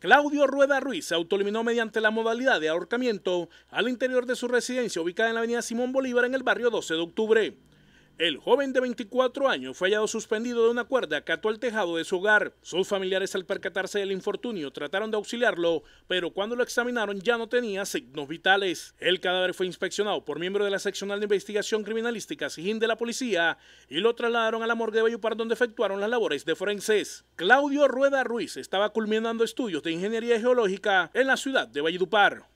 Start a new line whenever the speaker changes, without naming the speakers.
Claudio Rueda Ruiz se autoeliminó mediante la modalidad de ahorcamiento al interior de su residencia ubicada en la avenida Simón Bolívar en el barrio 12 de octubre. El joven de 24 años fue hallado suspendido de una cuerda que ató al tejado de su hogar. Sus familiares al percatarse del infortunio trataron de auxiliarlo, pero cuando lo examinaron ya no tenía signos vitales. El cadáver fue inspeccionado por miembros de la seccional de investigación criminalística Sijín de la policía y lo trasladaron a la morgue de Vallupar, donde efectuaron las labores de forenses. Claudio Rueda Ruiz estaba culminando estudios de ingeniería geológica en la ciudad de Valledupar.